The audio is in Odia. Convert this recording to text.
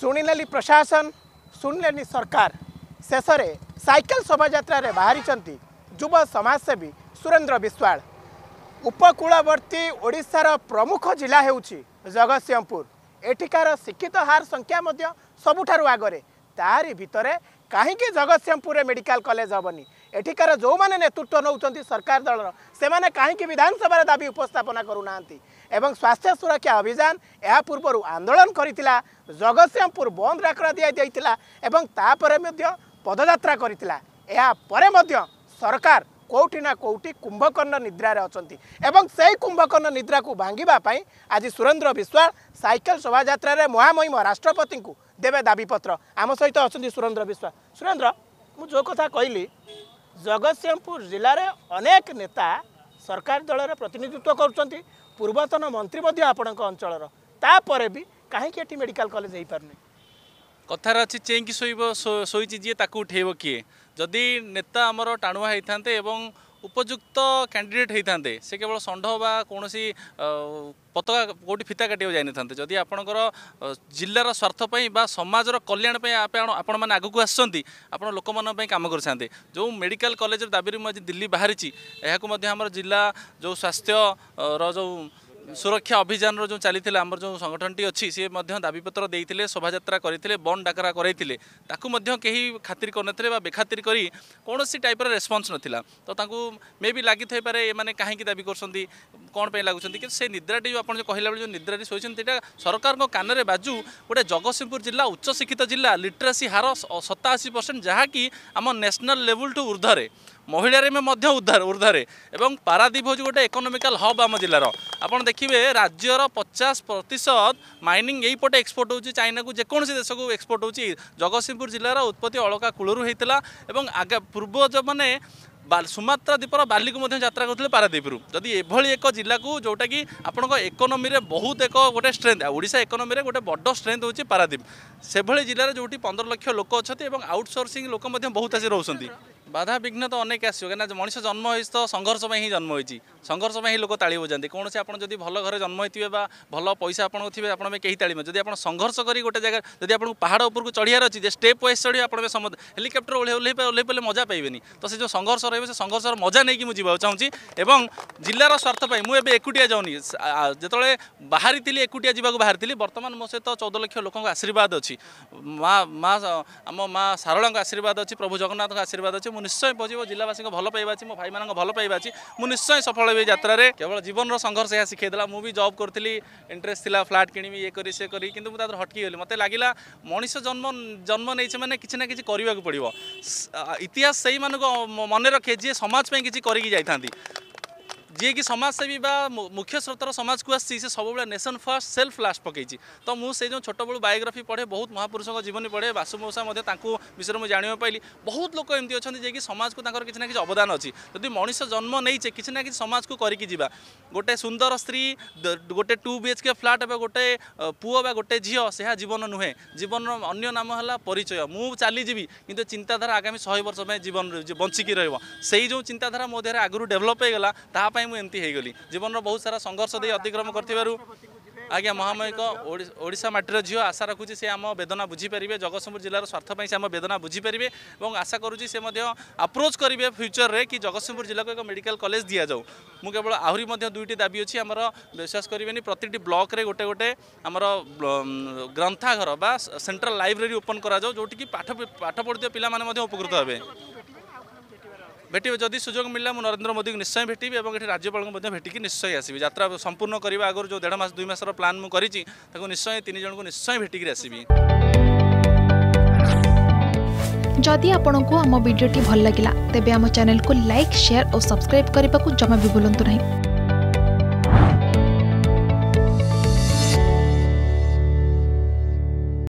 ଶୁଣିଲେନି ପ୍ରଶାସନ ଶୁଣିଲେନି ସରକାର ଶେଷରେ ସାଇକେଲ ଶୋଭାଯାତ୍ରାରେ ବାହାରିଛନ୍ତି ଯୁବ ସମାଜସେବୀ ସୁରେନ୍ଦ୍ର ବିଶ୍ୱାଳ ଉପକୂଳବର୍ତ୍ତୀ ଓଡ଼ିଶାର ପ୍ରମୁଖ ଜିଲ୍ଲା ହେଉଛି ଜଗତସିଂହପୁର ଏଠିକାର ଶିକ୍ଷିତ ହାର ସଂଖ୍ୟା ମଧ୍ୟ ସବୁଠାରୁ ଆଗରେ ତାରି ଭିତରେ କାହିଁକି ଜଗତସିଂହପୁରରେ ମେଡ଼ିକାଲ କଲେଜ ହେବନି ଏଠିକାର ଯେଉଁମାନେ ନେତୃତ୍ୱ ନେଉଛନ୍ତି ସରକାର ଦଳର ସେମାନେ କାହିଁକି ବିଧାନସଭାରେ ଦାବି ଉପସ୍ଥାପନା କରୁନାହାନ୍ତି ଏବଂ ସ୍ୱାସ୍ଥ୍ୟ ସୁରକ୍ଷା ଅଭିଯାନ ଏହା ପୂର୍ବରୁ ଆନ୍ଦୋଳନ କରିଥିଲା ଜଗତସିଂହପୁର ବନ୍ଦ ଡାକରା ଦିଆଯାଇଥିଲା ଏବଂ ତାପରେ ମଧ୍ୟ ପଦଯାତ୍ରା କରିଥିଲା ଏହା ପରେ ମଧ୍ୟ ସରକାର କେଉଁଠି ନା କେଉଁଠି କୁମ୍ଭକର୍ଣ୍ଣ ନିଦ୍ରାରେ ଅଛନ୍ତି ଏବଂ ସେହି କୁମ୍ଭକର୍ଣ୍ଣ ନିଦ୍ରାକୁ ଭାଙ୍ଗିବା ପାଇଁ ଆଜି ସୁରେନ୍ଦ୍ର ବିଶ୍ୱାଳ ସାଇକେଲ ଶୋଭାଯାତ୍ରାରେ ମହାମହିମ ରାଷ୍ଟ୍ରପତିଙ୍କୁ ଦେବେ ଦାବିପତ୍ର ଆମ ସହିତ ଅଛନ୍ତି ସୁରେନ୍ଦ୍ର ବିଶ୍ୱାଳ ସୁରେନ୍ଦ୍ର ମୁଁ ଯେଉଁ କଥା କହିଲି ଜଗତସିଂହପୁର ଜିଲ୍ଲାରେ ଅନେକ ନେତା ସରକାରୀ ଦଳର ପ୍ରତିନିଧିତ୍ୱ କରୁଛନ୍ତି ପୂର୍ବତନ ମନ୍ତ୍ରୀ ମଧ୍ୟ ଆପଣଙ୍କ ଅଞ୍ଚଳର ତାପରେ ବି କାହିଁକି ଏଠି ମେଡ଼ିକାଲ କଲେଜ ହେଇପାରୁନି କଥାରେ ଅଛି ଚେଇଁକି ଶୋଇବ ଶୋଇଛି ଯିଏ ତାକୁ ଉଠେଇବ କିଏ ଯଦି ନେତା ଆମର ଟାଣୁଆ ହେଇଥାନ୍ତେ ଏବଂ ଉପଯୁକ୍ତ କ୍ୟାଣ୍ଡିଡେଟ୍ ହୋଇଥାନ୍ତେ ସେ କେବଳ ଷଣ୍ଢ ବା କୌଣସି ପତକା କେଉଁଠି ଫିତା କାଟିବାକୁ ଯାଇନଥାନ୍ତେ ଯଦି ଆପଣଙ୍କର ଜିଲ୍ଲାର ସ୍ୱାର୍ଥ ପାଇଁ ବା ସମାଜର କଲ୍ୟାଣ ପାଇଁ ଆପଣମାନେ ଆଗକୁ ଆସୁଛନ୍ତି ଆପଣ ଲୋକମାନଙ୍କ ପାଇଁ କାମ କରିଥାନ୍ତେ ଯେଉଁ ମେଡ଼ିକାଲ କଲେଜର ଦାବିରୁ ମୁଁ ଆଜି ଦିଲ୍ଲୀ ବାହାରିଛି ଏହାକୁ ମଧ୍ୟ ଆମର ଜିଲ୍ଲା ଯେଉଁ ସ୍ୱାସ୍ଥ୍ୟର ଯେଉଁ ସୁରକ୍ଷା ଅଭିଯାନର ଯେଉଁ ଚାଲିଥିଲା ଆମର ଯେଉଁ ସଂଗଠନଟି ଅଛି ସିଏ ମଧ୍ୟ ଦାବିପତ୍ର ଦେଇଥିଲେ ଶୋଭାଯାତ୍ରା କରିଥିଲେ ବନ୍ଦ ଡାକରା କରାଇଥିଲେ ତାକୁ ମଧ୍ୟ କେହି ଖାତିର କରିନଥିଲେ ବା ବେଖାତିର କରି କୌଣସି ଟାଇପ୍ର ରେସ୍ପନ୍ସ ନଥିଲା ତ ତାଙ୍କୁ ମେ ବି ଲାଗିଥାଇପାରେ ଏମାନେ କାହିଁକି ଦାବି କରୁଛନ୍ତି କ'ଣ ପାଇଁ ଲାଗୁଛନ୍ତି କିନ୍ତୁ ସେ ନିଦ୍ରାଟି ଯେଉଁ ଆପଣ ଯେଉଁ କହିଲା ବେଳେ ଯେଉଁ ନିଦ୍ରାଟି ଶୋଇଛନ୍ତି ସେଇଟା ସରକାରଙ୍କ କାନରେ ବାଜୁ ଗୋଟେ ଜଗତସିଂହପୁର ଜିଲ୍ଲା ଉଚ୍ଚଶିକ୍ଷିତ ଜିଲ୍ଲା ଲିଟ୍ରେସି ହାର ସତାଅଶୀ ପରସେଣ୍ଟ ଯାହାକି ଆମ ନ୍ୟାସନାଲ୍ ଲେବୁଲ୍ଠୁ ଉର୍ଦ୍ଧ୍ୱରେ ମହିଳାରେ ମଧ୍ୟ ଉଦ୍ଧାର ଉର୍ଦ୍ଧାରେ ଏବଂ ପାରାଦ୍ୱୀପ ହେଉଛି ଗୋଟେ ଇକୋନୋମିକାଲ ହବ୍ ଆମ ଜିଲ୍ଲାର ଆପଣ ଦେଖିବେ ରାଜ୍ୟର ପଚାଶ ପ୍ରତିଶତ ମାଇନିଂ ଏଇପଟେ ଏକ୍ସପୋର୍ଟ ହେଉଛି ଚାଇନାକୁ ଯେକୌଣସି ଦେଶକୁ ଏକ୍ସପୋର୍ଟ ହେଉଛି ଜଗତସିଂହପୁର ଜିଲ୍ଲାର ଉତ୍ପତ୍ତି ଅଳକା କୂଳରୁ ହେଇଥିଲା ଏବଂ ଆଗା ପୂର୍ବଜମାନେ ସୁମାତ୍ରା ଦ୍ୱୀପର ବାଲିକୁ ମଧ୍ୟ ଯାତ୍ରା କରୁଥିଲେ ପାରାଦ୍ୱୀପରୁ ଯଦି ଏଭଳି ଏକ ଜିଲ୍ଲାକୁ ଯେଉଁଟାକି ଆପଣଙ୍କ ଇକୋନୋମିରେ ବହୁତ ଏକ ଗୋଟେ ଷ୍ଟ୍ରେନ୍ଥ ଓଡ଼ିଶା ଇକୋନୋମିରେ ଗୋଟେ ବଡ଼ ଷ୍ଟ୍ରେନ୍ଥ ହେଉଛି ପାରାଦ୍ୱୀପ ସେଭଳି ଜିଲ୍ଲାରେ ଯେଉଁଠି ପନ୍ଦର ଲକ୍ଷ ଲୋକ ଅଛନ୍ତି ଏବଂ ଆଉଟସୋର୍ସିଂ ଲୋକ ମଧ୍ୟ ବହୁତ ଆସି ରହୁଛନ୍ତି বাধা বিঘ্ন তো অনেক আসবে কিনা মানুষ জন্ম হয়েছে তো সংঘর্ষ পাই হি জন্ম হয়েছি সংঘর্ষ পাই হি লোক তাড়ি বোঝাতে কোণী আপনার যদি ভালো ঘরে জন্ম হয়ে বা ভালো পয়সা আপনার থাকবে আপনার কেহি তাড়িবে যদি আপনার সংঘর্ষ করে গোটে জায়গায় যদি আপনার পাহাড় উপরক চড়িয়ার অছি যে স্টেপ ওয়াইজ চড়িয়ে আপনার সমস্ত হেলিকপ্টর ওলাই ওলাই ওলাই পেলে মজা পাইবে তো সে যে সংঘর্ষ রয়েছে সে সংঘর্ষর মজা নেই মু যাওয়া চাহুছি এবং জেলার স্বার্থ পাই মু এবে একুটিয়া যাওনি যেতবে বাহারি একুটিয়া যা বাহারি বর্তমান মো সহ চৌদ লক্ষ লোক আশীর্বাদ অছি মা মা আম মা সারଳାଙ୍କ আশীর্ବାଦ অছি প্রভু জগন্নাথଙ୍କ আশীর্বাদ অছি ମୁଁ ନିଶ୍ଚୟ ପହଞ୍ଚିବ ଜିଲ୍ଲାବାସୀଙ୍କ ଭଲ ପାଇବା ଅଛି ମୋ ଭାଇମାନଙ୍କ ଭଲ ପାଇବା ଅଛି ମୁଁ ନିଶ୍ଚୟ ସଫଳ ହେବି ଯାତ୍ରାରେ କେବଳ ଜୀବନର ସଂଘର୍ଷ ଏହା ଶିଖେଇଦେଲା ମୁଁ ବି ଜବ୍ କରୁଥିଲି ଇଣ୍ଟରେଷ୍ଟ ଥିଲା ଫ୍ଲାଟ୍ କିଣିବି ଇଏ କରି ସିଏ କରି କିନ୍ତୁ ମୁଁ ତାଦେହରୁ ହଟକି ଗଲି ମୋତେ ଲାଗିଲା ମଣିଷ ଜନ୍ମ ଜନ୍ମ ନେଇଛେ ମାନେ କିଛି ନା କିଛି କରିବାକୁ ପଡ଼ିବ ଇତିହାସ ସେଇମାନଙ୍କୁ ମନେ ରଖେ ଯିଏ ସମାଜ ପାଇଁ କିଛି କରିକି ଯାଇଥାନ୍ତି ଯିଏକି ସମାଜସେବୀ ବା ମୁଖ୍ୟ ସ୍ରୋତର ସମାଜକୁ ଆସିଛି ସେ ସବୁବେଳେ ନେସନ୍ ଫାଷ୍ଟ ସେଲ୍ଫ ଲାଷ୍ଟ ପକାଇଛି ତ ମୁଁ ସେ ଯେଉଁ ଛୋଟବେଳୁ ବାୟୋଗ୍ରାଫି ପଢ଼େ ବହୁତ ମହାପୁରୁଷଙ୍କ ଜୀବନୀ ପଢ଼େ ବାସୁ ମଉସା ମଧ୍ୟ ତାଙ୍କୁ ବିଷୟରେ ମୁଁ ଜାଣିବାକୁ ପାଇଲି ବହୁତ ଲୋକ ଏମିତି ଅଛନ୍ତି ଯିଏକି ସମାଜକୁ ତାଙ୍କର କିଛି ନା କିଛି ଅବଦାନ ଅଛି ଯଦି ମଣିଷ ଜନ୍ମ ନେଇଛେ କିଛି ନା କିଛି ସମାଜକୁ କରିକି ଯିବା ଗୋଟେ ସୁନ୍ଦର ସ୍ତ୍ରୀ ଗୋଟେ two B H K flat ବା ଗୋଟେ ପୁଅ ବା ଗୋଟେ ଝିଅ ସେହା ଜୀବନ ନୁହେଁ ଜୀବନର ଅନ୍ୟ ନାମ ହେଲା ପରିଚୟ ମୁଁ ଚାଲିଯିବି କିନ୍ତୁ ଚିନ୍ତାଧାରା ଆଗାମୀ ଶହେ ବର୍ଷ ପାଇଁ ଜୀବନ ବଞ୍ଚିକି ରହିବ ସେଇ ଯେଉଁ ଚିନ୍ତାଧାରା ମୋ ଦେହରେ ଆଗରୁ ଡେଭଲପ୍ ହେଇଗଲା ତାହା ପାଇଁ ନାହିଁ ମୁଁ ଏମିତି ହେଇଗଲି ଜୀବନର ବହୁତ ସାରା ସଂଘର୍ଷ ଦେଇ ଅତିକ୍ରମ କରିଥିବାରୁ ଆଜ୍ଞା ମହାମୟିକ ଓଡ଼ିଶା ମାଟିର ଝିଅ ଆଶା ରଖୁଛି ସେ ଆମ ବେଦନା ବୁଝିପାରିବେ ଜଗତସିଂହପୁର ଜିଲ୍ଲାର ସ୍ୱାର୍ଥ ପାଇଁ ସେ ଆମ ବେଦନା ବୁଝିପାରିବେ ଏବଂ ଆଶା କରୁଛି ସେ ମଧ୍ୟ ଆପ୍ରୋଚ୍ କରିବେ ଫ୍ୟୁଚରରେ କି ଜଗତସିଂହପୁର ଜିଲ୍ଲାକୁ ଏକ ମେଡ଼ିକାଲ କଲେଜ ଦିଆଯାଉ ମୁଁ କେବଳ ଆହୁରି ମଧ୍ୟ ଦୁଇଟି ଦାବି ଅଛି ଆମର ବିଶ୍ୱାସ କରିବେନି ପ୍ରତିଟି ବ୍ଲକ୍ରେ ଗୋଟେ ଗୋଟେ ଆମର ଗ୍ରନ୍ଥାଘର ବା ସେଣ୍ଟ୍ରାଲ ଲାଇବ୍ରେରୀ ଓପନ୍ କରାଯାଉ ଯେଉଁଠିକି ପାଠ ପାଠ ପଢ଼ୁଥିବା ପିଲାମାନେ ମଧ୍ୟ ଉପକୃତ ହେବେ ভেটিবে যদি সুযোগ মিলা মু নরেন্দ্র মোদী নিশ্চয় ভেটিবি এবং এটি রাজ্যপাল ভেটিকি নিশ্চয় আসবি যাত্রা সম্পূর্ণ করা আগর যে দেড় মাস দুই মাসর প্লান মু করেছি তাকে নিশ্চয় তিন জনক নিশ্চয় ভেটিকি আসবি যদি আপনার আম ভিডিওটি ভাল লাগিলা তেবে আম চ্যানেলকে লাইক সেয়ার ও সবসক্রাইব করা জমা বি ভুলতু না